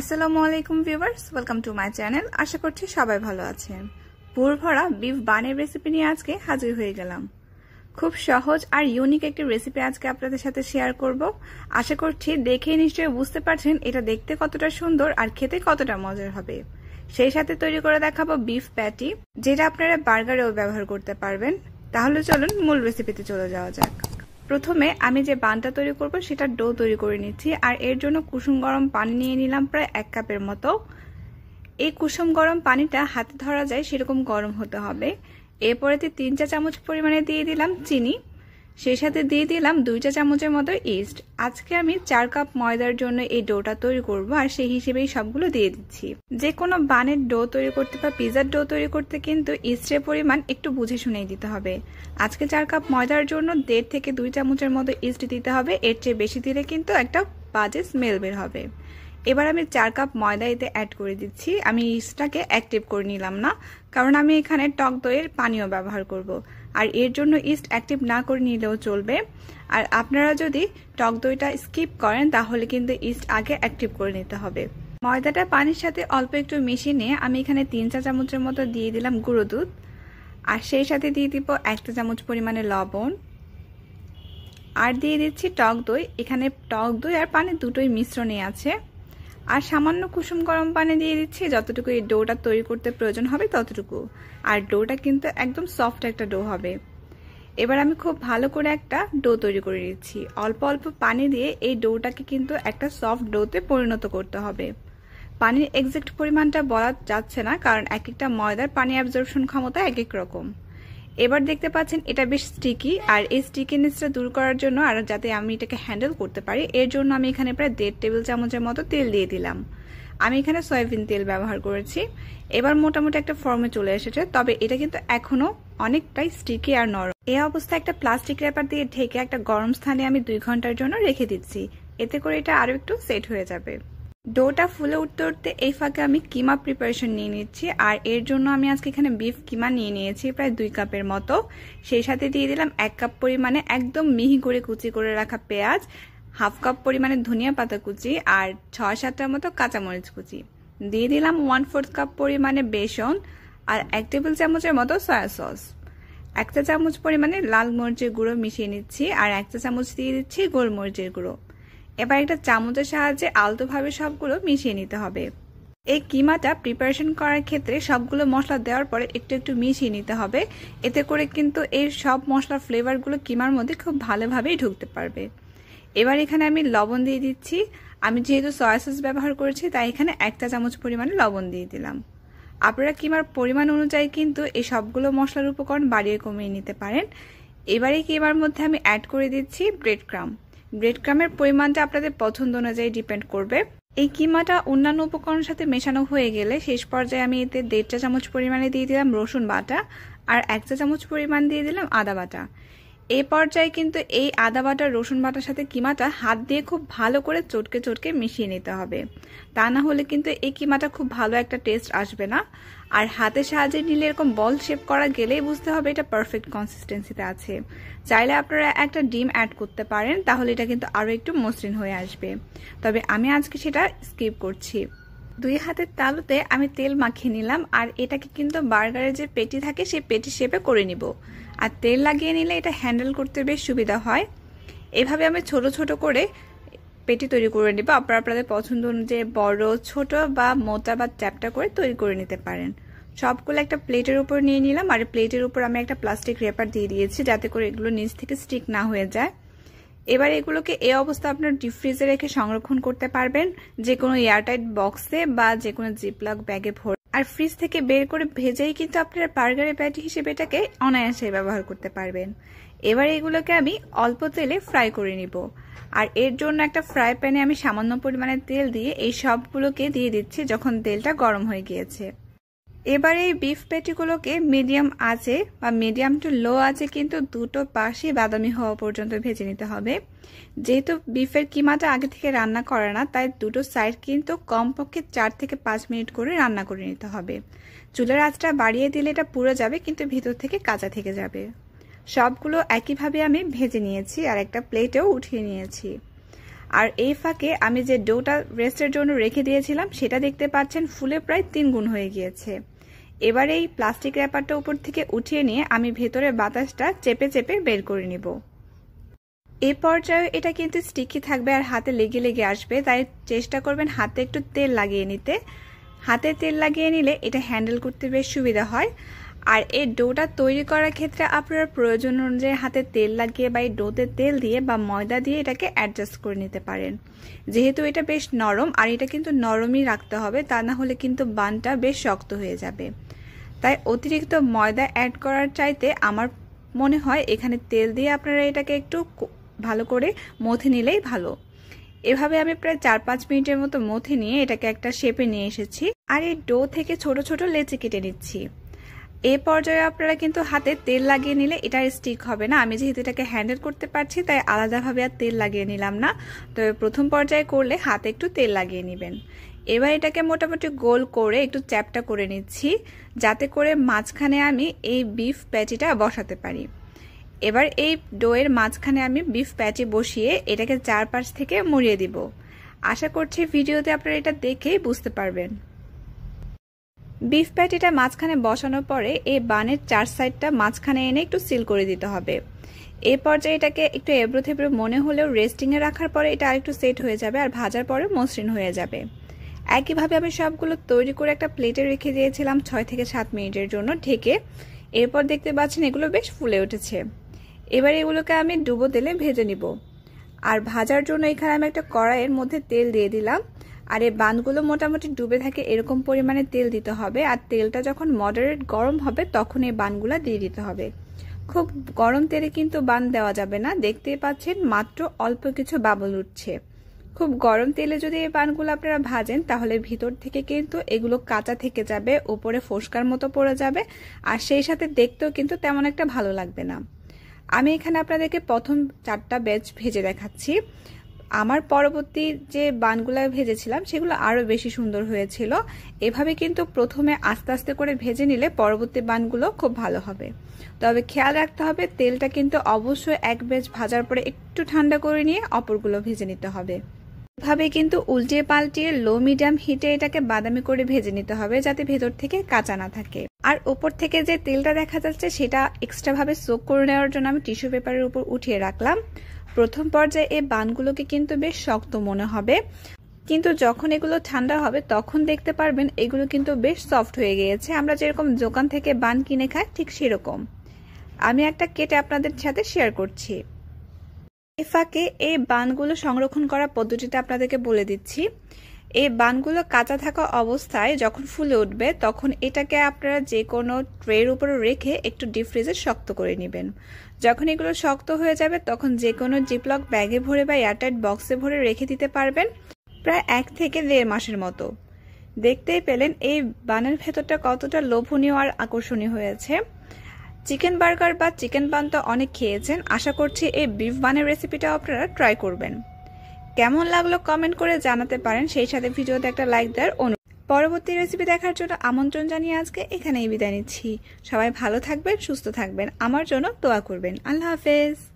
আসসালামু আলাইকুম viewers welcome to my channel আশা করছি সবাই ভালো আছেন ভোর ভরা বিফ বানের রেসিপি নিয়ে আজকে হাজির হয়ে গেলাম খুব সহজ আর ইউনিক একটি রেসিপি আজকে আপনাদের সাথে শেয়ার করব আশা করছি দেখে নিশ্চয়ই বুঝতে পারছেন এটা দেখতে কতটা সুন্দর আর খেতে কতটা মজার হবে সেই সাথে তৈরি করে দেখাবো বিফ প্যাটি যেটা আপনারা বার্গারেও ব্যবহার করতে পারবেন তাহলে চলুন মূল রেসিপিতে চলে যাওয়া যাক প্রথমে আমি যে বানটা তৈরি করব সেটা ডো তৈরি করে নিচ্ছি আর এর জন্য কুসুম গরম পানি নিয়ে নিলাম প্রায় এক কাপের মতো এই কুসুম গরম পানিটা হাতে ধরা যায় সেরকম গরম হতে হবে এরপরেতে তিন চা চামচ পরিমাণে দিয়ে দিলাম চিনি সেই সাথে দিয়ে দিলাম দুইটা চামচের মতো ইস্ট আজকে আমি চার কাপ ময়দার জন্য এই ডোটা তৈরি করব আর সেই হিসেবেই সবগুলো দিয়ে দিচ্ছি যে কোনো বানের ডো তৈরি করতে বা পিজার ডো তৈরি করতে কিন্তু ইস্টের পরিমাণ একটু বুঝে শুনেই দিতে হবে আজকে চার কাপ ময়দার জন্য দেড় থেকে দুই চামচের মতো ইস্ট দিতে হবে এর চেয়ে বেশি দিলে কিন্তু একটা বাজে স্মেল বের হবে এবার আমি চার কাপ ময়দা এতে অ্যাড করে দিচ্ছি আমি ইস্টটাকে অ্যাক্টিভ করে নিলাম না কারণ আমি এখানে টক দইয়ের পানীয় ব্যবহার করব। আর এর জন্য ইস্ট অ্যাক্টিভ না করে নিলেও চলবে আর আপনারা যদি টক দইটা স্কিপ করেন তাহলে কিন্তু ইস্ট আগে অ্যাক্টিভ করে নিতে হবে ময়দাটা পানির সাথে অল্প একটু মিশিয়ে নিয়ে আমি এখানে তিন চা চামচের মতো দিয়ে দিলাম গুঁড়ো দুধ আর সেই সাথে দিয়ে দিব একটা চামচ পরিমাণে লবণ আর দিয়ে দিচ্ছি টক দই এখানে টক দই আর পানি দুটোই মিশ্রণে আছে আর সামান্য কুসুম গরম পানি দিয়ে দিচ্ছি যতটুকু এই ডোটা তৈরি করতে প্রয়োজন হবে ততটুকু আর ডোটা কিন্তু একদম সফট একটা ডো হবে এবার আমি খুব ভালো করে একটা ডো তৈরি করে নিচ্ছি অল্প অল্প পানি দিয়ে এই ডোটাকে কিন্তু একটা সফট ডোতে পরিণত করতে হবে পানির এক্সাক্ট পরিমাণটা বলা যাচ্ছে না কারণ এক একটা ময়দার পানি অ্যাবজর্বশন ক্ষমতা এক এক রকম এবার দেখতে পাচ্ছেন এটা বেশ স্টিকি আর এই স্টিকিনেসটা দূর করার জন্য আর যাতে আমি এটাকে হ্যান্ডেল করতে পারি এর জন্য আমি এখানে প্রায় দেড় টেবিল চামচের মতো তেল দিয়ে দিলাম আমি এখানে সয়াবিন তেল ব্যবহার করেছি এবার মোটামুটি একটা ফর্মে চলে এসেছে তবে এটা কিন্তু এখনো অনেকটাই স্টিকি আর নরম এই অবস্থায় একটা প্লাস্টিক র্যাপার দিয়ে ঢেকে একটা গরম স্থানে আমি দুই ঘন্টার জন্য রেখে দিচ্ছি এতে করে এটা আরও একটু সেট হয়ে যাবে ডোটা ফুলে উঠতে উঠতে এই ফাঁকে আমি কিমা প্রিপারেশন নিয়ে নিচ্ছি আর এর জন্য আমি আজকে এখানে বিফ কিমা নিয়ে নিয়েছি প্রায় দুই কাপের মতো সেই সাথে দিয়ে দিলাম এক কাপ পরিমাণে একদম মিহি করে কুচি করে রাখা পেঁয়াজ হাফ কাপ পরিমাণে ধনিয়া পাতা কুচি আর ছয় সাতটার মতো কাঁচামরিচ কুচি দিয়ে দিলাম ওয়ান ফোর্থ কাপ পরিমাণে বেসন আর এক টেবিল চামচের মতো সয়া সস একটা চামচ পরিমাণে লাল মরিচের গুঁড়ো মিশিয়ে নিচ্ছি আর একটা চামচ দিয়ে দিচ্ছি গোলমরিচের গুঁড়ো এবার একটা চামচের সাহায্যে আলতোভাবে সবগুলো মিশিয়ে নিতে হবে এই কিমাটা প্রিপারেশন করার ক্ষেত্রে সবগুলো মশলা দেওয়ার পরে একটু একটু মিশিয়ে নিতে হবে এতে করে কিন্তু এই সব মশলার ফ্লেভারগুলো কিমার মধ্যে খুব ভালোভাবেই ঢুকতে পারবে এবার এখানে আমি লবণ দিয়ে দিচ্ছি আমি যেহেতু সয়া সস ব্যবহার করেছি তাই এখানে একটা চামচ পরিমাণে লবণ দিয়ে দিলাম আপনারা কিমার পরিমাণ অনুযায়ী কিন্তু এই সবগুলো মশলার উপকরণ বাড়িয়ে কমিয়ে নিতে পারেন এবারে কিমার মধ্যে আমি অ্যাড করে দিচ্ছি ব্রেড ক্রাম্প ব্রেড ক্রামের পরিমাণটা আপনাদের পছন্দ অনুযায়ী ডিপেন্ড করবে এই কিমাটা অন্যান্য উপকরণের সাথে মেশানো হয়ে গেলে শেষ পর্যায়ে আমি এতে দেড় চা চামচ পরিমাণে দিয়ে দিলাম রসুন বাটা আর এক চা চামচ পরিমাণ দিয়ে দিলাম আদা বাটা এ পর্যায়ে কিন্তু এই আদা বাটা রসুন বাটার সাথে কিমাটা হাত দিয়ে খুব ভালো করে চটকে চটকে মিশিয়ে নিতে হবে তা না হলে কিন্তু এই কিমাটা খুব ভালো একটা টেস্ট আসবে না আর হাতে সাহায্যে নিলে এরকম বল শেপ করা গেলেই বুঝতে হবে এটা পারফেক্ট কনসিস্টেন্সিতে আছে চাইলে আপনারা একটা ডিম অ্যাড করতে পারেন তাহলে এটা কিন্তু আরও একটু মসৃণ হয়ে আসবে তবে আমি আজকে সেটা স্কিপ করছি দুই হাতের তালুতে আমি তেল মাখিয়ে নিলাম আর এটাকে কিন্তু বার্গারের যে পেটি থাকে সেই পেটি শেপে করে নিব আর তেল লাগিয়ে নিলে এটা হ্যান্ডেল করতে বেশ সুবিধা হয় এভাবে আমি ছোট ছোট করে পেটি তৈরি করে নিব আপনারা আপনাদের পছন্দ অনুযায়ী বড় ছোট বা মোটা বা চ্যাপটা করে তৈরি করে নিতে পারেন সবগুলো একটা প্লেটের উপর নিয়ে নিলাম আর প্লেটের উপর আমি একটা প্লাস্টিক রেপার দিয়ে দিয়েছি যাতে করে এগুলো নিচ থেকে স্টিক না হয়ে যায় এবার এগুলোকে এ অবস্থা আপনার ডিপ ফ্রিজে রেখে সংরক্ষণ করতে পারবেন যে কোনো এয়ারটাইট বক্সে বা যে কোনো জিপলক ব্যাগে ভরে আর ফ্রিজ থেকে বের করে ভেজেই কিন্তু আপনারা বার্গারের প্যাটি হিসেবে এটাকে অনায়াসে ব্যবহার করতে পারবেন এবার এগুলোকে আমি অল্প তেলে ফ্রাই করে নিব আর এর জন্য একটা ফ্রাই প্যানে আমি সামান্য পরিমাণে তেল দিয়ে এই সবগুলোকে দিয়ে দিচ্ছি যখন তেলটা গরম হয়ে গিয়েছে এবার এই বিফ পেটিগুলোকে মিডিয়াম আছে বা মিডিয়াম টু লো আছে কিন্তু দুটো পাশে বাদামি হওয়া পর্যন্ত ভেজে নিতে হবে যেহেতু বিফের কিমাটা আগে থেকে রান্না করে না তাই দুটো সাইড কিন্তু কমপক্ষে চার থেকে পাঁচ মিনিট করে রান্না করে নিতে হবে চুলের আঁচটা বাড়িয়ে দিলে এটা পুরো যাবে কিন্তু ভিতর থেকে কাঁচা থেকে যাবে সবগুলো একইভাবে আমি ভেজে নিয়েছি আর একটা প্লেটেও উঠিয়ে নিয়েছি আর এই ফাঁকে আমি যে ডোটা রেস্টের জন্য রেখে দিয়েছিলাম সেটা দেখতে পাচ্ছেন ফুলে প্রায় তিন গুণ হয়ে গিয়েছে এবার এই প্লাস্টিক র্যাপারটা উপর থেকে উঠিয়ে নিয়ে আমি ভেতরে বাতাসটা চেপে চেপে বের করে নিব এ পর্যায়ে এটা কিন্তু স্টিকি থাকবে আর হাতে লেগে লেগে আসবে তাই চেষ্টা করবেন হাতে একটু তেল লাগিয়ে নিতে হাতে তেল লাগিয়ে নিলে এটা হ্যান্ডেল করতে বেশ সুবিধা হয় আর এই ডোটা তৈরি করার ক্ষেত্রে আপনারা প্রয়োজন অনুযায়ী হাতে তেল লাগিয়ে বা এই ডোতে তেল দিয়ে বা ময়দা দিয়ে এটাকে অ্যাডজাস্ট করে নিতে পারেন যেহেতু এটা বেশ নরম আর এটা কিন্তু নরমই রাখতে হবে তা না হলে কিন্তু বানটা বেশ শক্ত হয়ে যাবে তাই অতিরিক্ত ময়দা অ্যাড করার চাইতে আমার মনে হয় এখানে তেল দিয়ে আপনারা এটাকে একটু ভালো করে মথে নিলেই ভালো এভাবে আমি প্রায় চার পাঁচ মিনিটের মতো মথে নিয়ে এটাকে একটা শেপে নিয়ে এসেছি আর এই ডো থেকে ছোট ছোট লেচি কেটে নিচ্ছি এ পর্যায়ে আপনারা কিন্তু হাতে তেল লাগিয়ে নিলে এটা স্টিক হবে না আমি যেহেতু এটাকে হ্যান্ডেল করতে পারছি তাই আলাদাভাবে আর তেল লাগিয়ে নিলাম না তো প্রথম পর্যায়ে করলে হাতে একটু তেল লাগিয়ে নেবেন এবার এটাকে মোটামুটি গোল করে একটু চ্যাপটা করে নিচ্ছি যাতে করে মাঝখানে আমি এই বিফ প্যাচিটা বসাতে পারি এবার এই ডোয়ের মাঝখানে আমি বিফ প্যাচি বসিয়ে এটাকে চারপাশ থেকে মুড়িয়ে দিব আশা করছি ভিডিওতে আপনারা এটা দেখেই বুঝতে পারবেন বিফ প্যাটিটা মাঝখানে বসানোর পরে এই বানের চার সাইডটা মাঝখানে এনে একটু সিল করে দিতে হবে এ পর্যায়ে এটাকে একটু এবড়ো থেবড়ো মনে হলেও রেস্টিংয়ে রাখার পরে এটা আরেকটু সেট হয়ে যাবে আর ভাজার পরে মসৃণ হয়ে যাবে একইভাবে আমি সবগুলো তৈরি করে একটা প্লেটে রেখে দিয়েছিলাম ছয় থেকে সাত মিনিটের জন্য ঢেকে এরপর দেখতে পাচ্ছেন এগুলো বেশ ফুলে উঠেছে এবার এগুলোকে আমি ডুবো তেলে ভেজে নিব আর ভাজার জন্য এখানে আমি একটা কড়াইয়ের মধ্যে তেল দিয়ে দিলাম আর এই বানগুলো মোটামুটি ডুবে থাকে এরকম পরিমাণে তেল দিতে হবে আর তেলটা যখন মডারেট গরম হবে তখন এই বানগুলো দিয়ে দিতে হবে খুব গরম তেলে কিন্তু বান দেওয়া যাবে না দেখতে পাচ্ছেন মাত্র অল্প কিছু বাবল উঠছে খুব গরম তেলে যদি এই বানগুলো আপনারা ভাজেন তাহলে ভিতর থেকে কিন্তু এগুলো কাঁচা থেকে যাবে উপরে ফোসকার মতো পড়ে যাবে আর সেই সাথে দেখতেও কিন্তু তেমন একটা ভালো লাগবে না আমি এখানে আপনাদেরকে প্রথম চারটা ব্যাচ ভেজে দেখাচ্ছি আমার পরবর্তী যে বানগুলো ভেজেছিলাম সেগুলো আরও বেশি সুন্দর হয়েছিল এভাবে কিন্তু প্রথমে আস্তে আস্তে করে ভেজে নিলে পরবর্তী বানগুলো খুব ভালো হবে তবে খেয়াল রাখতে হবে তেলটা কিন্তু অবশ্যই এক বেজ ভাজার পরে একটু ঠান্ডা করে নিয়ে অপরগুলো ভেজে নিতে হবে এভাবে কিন্তু উল্টে পাল্টিয়ে লো মিডিয়াম হিটে এটাকে বাদামি করে ভেজে নিতে হবে যাতে ভেতর থেকে কাঁচা না থাকে আর ওপর থেকে যে তেলটা দেখা যাচ্ছে সেটা এক্সট্রাভাবে সোক করে নেওয়ার জন্য আমি টিস্যু পেপারের উপর উঠিয়ে রাখলাম প্রথম পর্যায়ে এই বানগুলোকে কিন্তু বেশ শক্ত মনে হবে কিন্তু যখন এগুলো ঠান্ডা হবে তখন দেখতে পারবেন এগুলো কিন্তু বেশ সফট হয়ে গিয়েছে আমরা যেরকম দোকান থেকে বান কিনে খাই ঠিক সেরকম আমি একটা কেটে আপনাদের সাথে শেয়ার করছি এ ফাঁকে এই বানগুলো সংরক্ষণ করার পদ্ধতিটা আপনাদেরকে বলে দিচ্ছি এই বানগুলো কাঁচা থাকা অবস্থায় যখন ফুলে উঠবে তখন এটাকে আপনারা যে কোনো ট্রের উপরে রেখে একটু ডিপ ফ্রিজে শক্ত করে নেবেন যখন এগুলো শক্ত হয়ে যাবে তখন যে কোনো জিপলক ব্যাগে ভরে বা এয়ারটাইট বক্সে ভরে রেখে দিতে পারবেন প্রায় এক থেকে দেড় মাসের মতো দেখতেই পেলেন এই বানের ভেতরটা কতটা লোভনীয় আর আকর্ষণীয় হয়েছে চিকেন বার্গার বা চিকেন বান তো অনেক খেয়েছেন আশা করছি এই বিফ বানের রেসিপিটা আপনারা ট্রাই করবেন কেমন লাগলো কমেন্ট করে জানাতে পারেন সেই সাথে ভিডিওতে একটা লাইক দেওয়ার অনুরোধ পরবর্তী রেসিপি দেখার জন্য আমন্ত্রণ জানিয়ে আজকে এখানেই বিদায় নিচ্ছি সবাই ভালো থাকবেন সুস্থ থাকবেন আমার জন্য দোয়া করবেন আল্লাহ হাফেজ